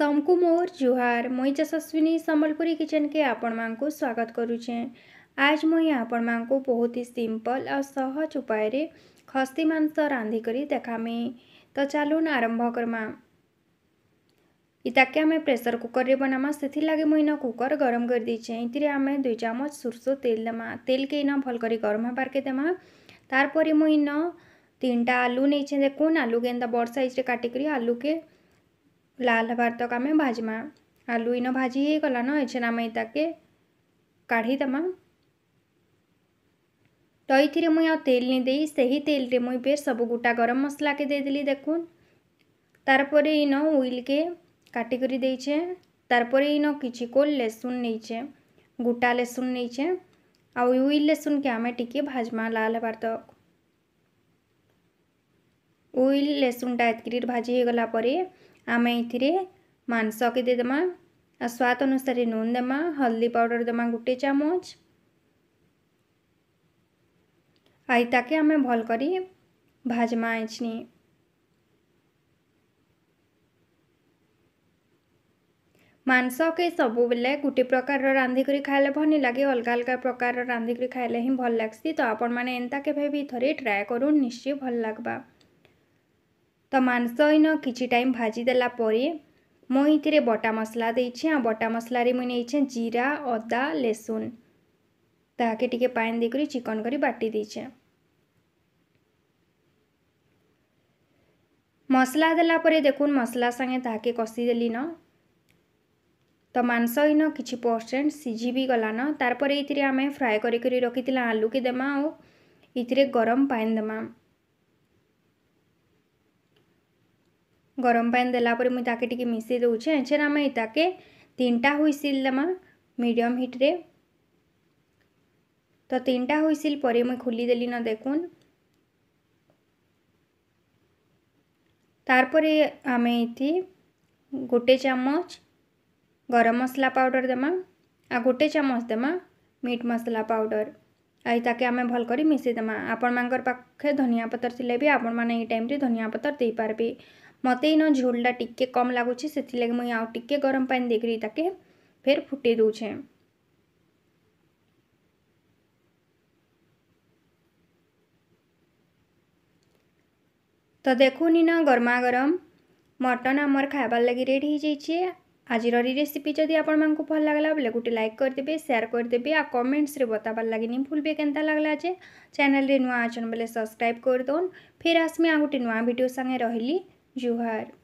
ସମସ୍ତଙ୍କୁ ମୋର ଜୁହାର ମୁଇଁ ଯଶସ୍ୱିନୀ ସମ୍ବଲପୁରୀ କିଚେନ୍କେ ଆପଣମାନଙ୍କୁ ସ୍ୱାଗତ କରୁଛେଁ ଆଜ୍ ମୁଇଁ ଆପଣମାନଙ୍କୁ ବହୁତ ହି ସିମ୍ପଲ୍ ଆଉ ସହଜ ଉପାୟରେ ଖସି ମାଂସ ରାନ୍ଧିକରି ଦେଖାମି ତ ଚାଲୁନ୍ ଆରମ୍ଭ କର୍ମା ଇତାକେ ଆମେ ପ୍ରେସର କୁକର୍ରେ ବନାମା ସେଥିର୍ଲାଗି ମୁଇଁ ଇନ କୁକର୍ ଗରମ କରିଦେଇଛେଁ ଏଥିରେ ଆମେ ଦୁଇ ଚାମଚ ସୋର୍ଷ ତେଲ ଦେମା ତେଲ୍କେ ଇନ ଭଲ୍ କରି ଗରମ ହେବାର୍କେ ଦେମା ତାର୍ ପରେ ମୁଇଁ ଇନ ତିନିଟା ଆଲୁ ନେଇଛେଁ ଦେଖୁନ୍ ଆଲୁକେ ଏନ୍ତା ବଡ଼ ସାଇଜ୍ରେ କାଟିକରି ଆଲୁକେ ଲାଲ୍ ଭାତ ଆମେ ଭାଜିମା ଆଲୁ ଇନ ଭାଜି ହେଇଗଲାନ ଏଛେନ୍ ଆମେ ତାକେ କାଢ଼ିଦେମା ତ ଏଇଥିରେ ମୁଇଁ ଆଉ ତେଲ ନେଇ ଦେଇ ସେହି ତେଲରେ ମୁଇଁ ଫେର୍ ସବୁ ଗୋଟା ଗରମ ମସଲାକେ ଦେଇଦେଲି ଦେଖୁନ୍ ତାର୍ପରେ ଇନ ଉଇଲ୍କେ କାଟିକରି ଦେଇଛେ ତାର୍ପରେ ଇନ କିଛି କୋଲ୍ ଲେସୁନ୍ ନେଇଛେ ଗୋଟା ଲେସୁନ୍ ନେଇଛେ ଆଉ ଉଇଲ୍ ଲେସୁନ୍କେ ଆମେ ଟିକେ ଭାଜମା ଲାଲ୍ ହେବାର୍ ତକ୍ ଉଇଲ୍ ଲେସୁନ୍ଟା ଏତ୍କିରି ଭାଜି ହେଇଗଲା ପରେ ଆମେ ଏଥିରେ ମାଂସକେ ଦେଇଦେମା ଆଉ ସ୍ୱାଦ ଅନୁସାରେ ନୁନ ଦେମା ହଳଦୀ ପାଉଡ଼ର ଦେମା ଗୋଟେ ଚାମଚ ଆଉ ତାକେ ଆମେ ଭଲ କରି ଭାଜମା ଏଛନି ମାଂସକେ ସବୁବେଲେ ଗୋଟେ ପ୍ରକାରର ରାନ୍ଧିକରି ଖାଇଲେ ଭଲ୍ ନି ଲାଗେ ଅଲଗା ଅଲଗା ପ୍ରକାରର ରାନ୍ଧିକରି ଖାଇଲେ ହିଁ ଭଲ୍ ଲାଗ୍ସି ତ ଆପଣମାନେ ଏନ୍ତା କେବେ ବି ଥରେ ଟ୍ରାଏ କରୁନ୍ ନିଶ୍ଚୟ ଭଲ୍ ଲାଗ୍ବା ତ ମାଂସ ଇନ କିଛି ଟାଇମ୍ ଭାଜି ଦେଲା ପରେ ମୁଁ ଏଥିରେ ବଟା ମସଲା ଦେଇଛି ଆଉ ବଟା ମସଲାରେ ମୁଁ ନେଇଛି ଜିରା ଅଦା ଲେସୁନ ତାହାକେ ଟିକେ ପାଣି ଦେଇକରି ଚିକନ କରି ବାଟି ଦେଇଛେ ମସଲା ଦେଲା ପରେ ଦେଖୁନ୍ ମସଲା ସାଙ୍ଗେ ତାହାକେ କଷିଦେଲି ନ ତ ମାଂସ ଇନ କିଛି ପରସେଣ୍ଟ ସିଝି ବି ଗଲା ନ ତାର ପରେ ଏଥିରେ ଆମେ ଫ୍ରାଏ କରିକରି ରଖିଥିଲା ଆଲୁକେ ଦେମା ଆଉ ଏଥିରେ ଗରମ ପାଣି ଦେମା গরম পানি দেলাপরে মুই তাকে টিকি মিশাই দেউছে এছাড়া আমি তাকে তিনটা হুইসিল দেমা মিডিয়ম হিট্রে তো তিনটা হুইসিল পরে মুই খুলি দেলি না দেখুন তারপরে আমি এটি গোটে চামচ গরম মশলা পাউডর দেমা আর গোটে চামচ দেমা মিট মশলা পাউডর ଆଉ ତାକେ ଆମେ ଭଲ କରି ମିଶାଇଦେମା ଆପଣମାନଙ୍କର ପାଖେ ଧନିଆ ପତ୍ର ଥିଲେ ବି ଆପଣମାନେ ଏଇ ଟାଇମ୍ରେ ଧନିଆ ପତ୍ର ଦେଇପାରିବେ ମତେ ଇନ ଝୋଲ୍ଟା ଟିକେ କମ୍ ଲାଗୁଛେ ସେଥିର୍ଲାଗି ମୁଇଁ ଆଉ ଟିକେ ଗରମ୍ ପାନି ଦେଇକରି ତାକେ ଫେର୍ ଫୁଟେଇ ଦଉଛେଁ ତ ଦେଖୁନ୍ ଇନ ଗରମା ଗରମ୍ ମଟନ୍ ଆମର୍ ଖାଇବାର୍ ଲାଗି ରେଡ଼ି ହେଇଯାଇଛେ ଆଜିର ରେସିପି ଯଦି ଆପଣମାନଙ୍କୁ ଭଲ ଲାଗଲା ବୋଲେ ଗୋଟେ ଲାଇକ୍ କରିଦେବେ ସେୟାର କରିଦେବେ ଆଉ କମେଣ୍ଟସରେ ବତାବାର୍ ଲାଗି ନି ଭୁଲବେ କେନ୍ତା ଲାଗଲା ଯେ ଚ୍ୟାନେଲ୍ରେ ନୂଆ ଅଛନ୍ ବୋଲେ ସବସ୍କ୍ରାଇବ୍ କରିଦଉନ୍ ଫେର୍ ଆସ୍ମି ଆଉ ଗୋଟେ ନୂଆ ଭିଡ଼ିଓ ସାଙ୍ଗେ ରହିଲି 朱花儿。